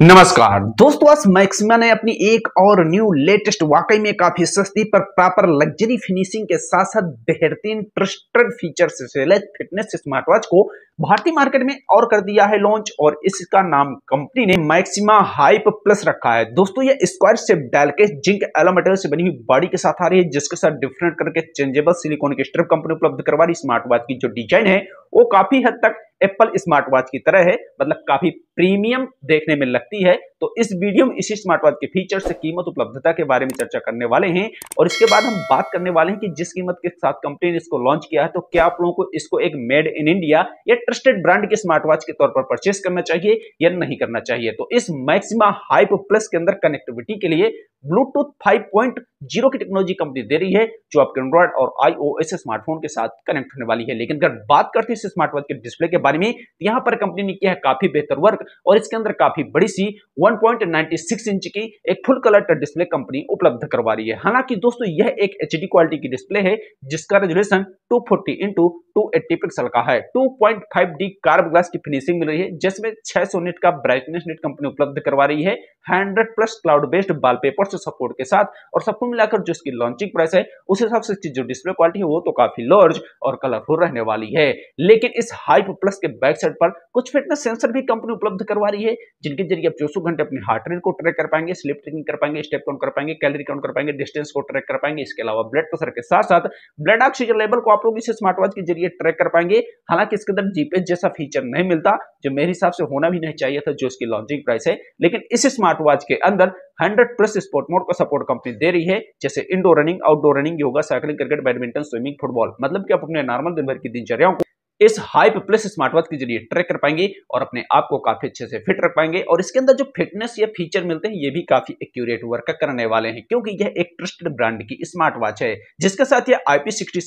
नमस्कार दोस्तों आज मैक्सिमा ने अपनी एक और न्यू लेटेस्ट वाकई में काफी सस्ती पर प्रॉपर लग्जरी फिनिशिंग के साथ साथ बेहतरीन ट्रस्टेड फीचर से फिटनेस स्मार्ट वॉच को भारतीय मार्केट में और कर दिया है लॉन्च और इसका नाम कंपनी ने मैक्सिमा हाइप प्लस रखा है दोस्तों ये स्क्वायर शेप डायल के जिंक एलो मटेरियल से बनी हुई बॉडी के साथ आ रही है जिसके साथ डिफरेंट करके चेंजेबल सिलिकॉन की स्ट्रिप कंपनी उपलब्ध करवा रही स्मार्ट वॉच की जो डिजाइन है वो काफी हद तक एप्पल स्मार्ट वॉच की तरह है मतलब काफी प्रीमियम देखने में लगती है तो इस वीडियो में इसी स्मार्ट वॉच के से कीमत उपलब्धता के बारे में चर्चा करने वाले हैं और इसके बाद हम बात करने वाले हैं कि जिस कीमत के साथ कंपनी ने इसको लॉन्च किया है तो क्या आप लोगों को इसको एक मेड इन इंडिया या ट्रस्टेड ब्रांड के स्मार्ट वॉच के तौर पर परचेस करना चाहिए या नहीं करना चाहिए तो इस मैक्सिमा हाइप प्लस के अंदर कनेक्टिविटी के लिए ब्लूटूथ 5.0 की टेक्नोलॉजी कंपनी दे रही है जो आपके एंड्रॉइड और आईओएस स्मार्टफोन के साथ कनेक्ट होने वाली है लेकिन अगर बात करते हैं इस वॉच के डिस्प्ले के बारे में तो यहां पर कंपनी ने किया है काफी बेहतर वर्क और इसके अंदर काफी बड़ी सी 1.96 इंच की एक full colour touch display company उपलब्ध करवा रही है हालांकि दोस्तों यह एक एच क्वालिटी की डिस्प्ले है जिसका resolution two forty into two eighty pixel का है two point five D curved glass की फिनिशिंग मिल रही है जिसमें छह सौ नेट का ब्राइटनेस नेट कंपनी उपलब्ध करवा रही है hundred plus cloud based wallpaper से तो सपोर्ट के साथ और सबको मिलाकर जो इसकी लॉन्चिंग प्राइस है उस हिसाब से इसकी जो डिस्प्ले क्वालिटी है वो तो काफी लार्ज और कलरफुल रहने वाली है लेकिन इस हाइप प्लस के बैक साइड पर कुछ फिटनेस सेंसर भी कंपनी उपलब्ध करवा रही है जिनके जरिए आप चौसौ घंटे अपने हार्ट रेट को ट्रैक कर पाएंगे स्लिप ट्रेकिंग कर पाएंगे स्टेप काउंट कर पाएंगे कैलरी काउंट कर पाएंगे डिस्टेंस को ट्रैक कर पाएंगे इसके अलावा ब्लड प्रेशर के साथ साथ ब्लड ऑक्सीजन लेवल को आप लोग इसे स्मार्ट वॉच के जरिए ट्रैक कर पाएंगे हालांकि इसके अंदर जीपीएस जैसा फीचर नहीं मिलता जो मेरे हिसाब से होना भी नहीं चाहिए था जो इसकी लॉन्चिंग प्राइस है लेकिन इस स्मार्ट वॉच के अंदर हंड्रेड प्लस स्पोर्ट मोड को सपोर्ट कंपनी दे रही है जैसे indoor running outdoor running yoga cycling cricket badminton swimming football मतलब कि आप अपने नॉर्मल दिन भर की दिनचर्याओं को इस हाइप प्लस स्मार्ट वॉच के जरिए ट्रैक कर पाएंगे और अपने आप को काफी अच्छे से फिट रख पाएंगे और इसके अंदर जो फिटनेस या फीचर मिलते हैं ये भी काफी एक्यूरेट वर्क करने वाले हैं क्योंकि यह एक ट्रस्टेड ब्रांड की स्मार्ट वॉच है जिसके साथ यह आईपी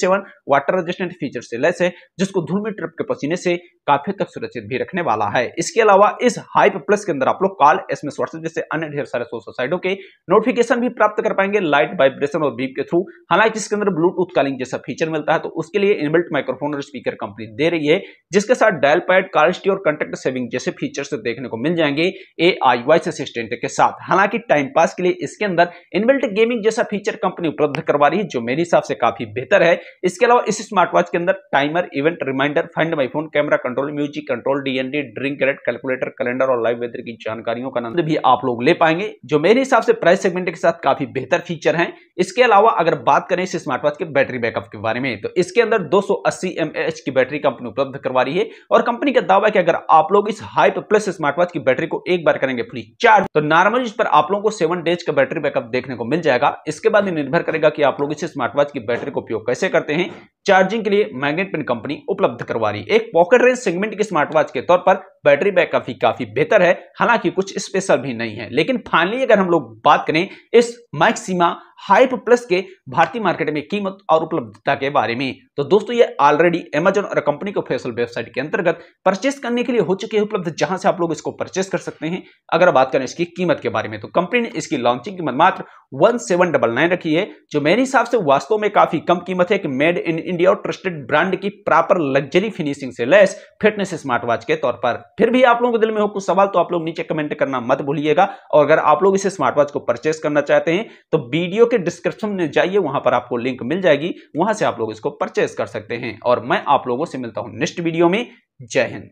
वाटर रेजिस्टेंट फीचर से लेस है जिसको धूल में ट्रिप के पसीने से काफी तक सुरक्षित भी रखने वाला है इसके अलावा इस हाइप प्लस के अंदर आप लोग कॉल एस व्हाट्सएप जैसे अन्य ढेर सारे सोशल साइटों के नोटिफिकेशन भी प्राप्त कर पाएंगे लाइट वाइब्रेशन और बीप के थ्रू हालांकि इसके अंदर ब्लूटूथ कॉलिंग जैसा फीचर मिलता है तो उसके लिए इनबिल्ट माइक्रोफोन और स्पीकर कंपनी दे रही है जिसके साथ डायल पैड कार्स्टी और कंटेक्ट सेविंग जैसे फीचर्स देखने को मिल जाएंगे ए आई वॉइस असिस्टेंट के साथ हालांकि टाइम पास के लिए इसके अंदर इनबिल्ट गेमिंग जैसा फीचर कंपनी उपलब्ध करवा रही है जो मेरे हिसाब से काफी बेहतर है इसके अलावा इस स्मार्ट वॉच के अंदर timer event reminder find my phone camera control music control DND drink rate calculator calendar और लाइव वेदर की जानकारियों का आनंद भी आप लोग ले पाएंगे जो मेरे हिसाब से प्राइस सेगमेंट के साथ काफी बेहतर फीचर है इसके अलावा अगर बात करें इस स्मार्ट वॉच के बैटरी बैकअप के बारे में तो इसके अंदर दो सौ की बैटरी कंपनी उपलब्ध करवा रही है और कंपनी का दावा है कि अगर आप लोग इस हाइप प्लस स्मार्ट वॉच की बैटरी को एक बार करेंगे फ्री चार्ज तो नॉर्मल इस पर आप लोगों को सेवन डेज का बैटरी बैकअप देखने को मिल जाएगा इसके बाद निर्भर करेगा कि आप लोग इस स्मार्ट वॉच की बैटरी का उपयोग कैसे करते हैं चार्जिंग के लिए मैग्नेट पिन कंपनी उपलब्ध करवा रही है एक पॉकेट रेंज सेगमेंट की स्मार्ट वॉच के तौर पर बैटरी बैकअप ही काफी बेहतर है हालांकि कुछ स्पेशल भी नहीं है लेकिन फाइनली अगर हम लोग बात करें इस मैक्सिमा हाइप प्लस के भारतीय मार्केट में कीमत और उपलब्धता के बारे में तो दोस्तों ये ऑलरेडी अमेजोन और कंपनी को फेसल वेबसाइट के अंतर्गत परचेस करने के लिए हो चुके हैं उपलब्ध जहां से आप लोग इसको परचेस कर सकते हैं अगर बात करें इसकी कीमत के बारे में तो कंपनी ने इसकी लॉन्चिंग कीमत मात्र वन रखी है जो मेरे हिसाब से वास्तव में काफी कम कीमत है कि मेड इन इंडिया और ट्रस्टेड ब्रांड की प्रॉपर लग्जरी फिनिशिंग से लेस फिटनेस स्मार्ट वॉच के तौर पर फिर भी आप लोगों के दिल में हो कुछ सवाल तो आप लोग नीचे कमेंट करना मत भूलिएगा और अगर आप लोग इसे स्मार्ट वॉच को परचेस करना चाहते हैं तो वीडियो के डिस्क्रिप्शन में जाइए वहां पर आपको लिंक मिल जाएगी वहां से आप लोग इसको परचेस कर सकते हैं और मैं आप लोगों से मिलता हूं नेक्स्ट वीडियो में जय हिंद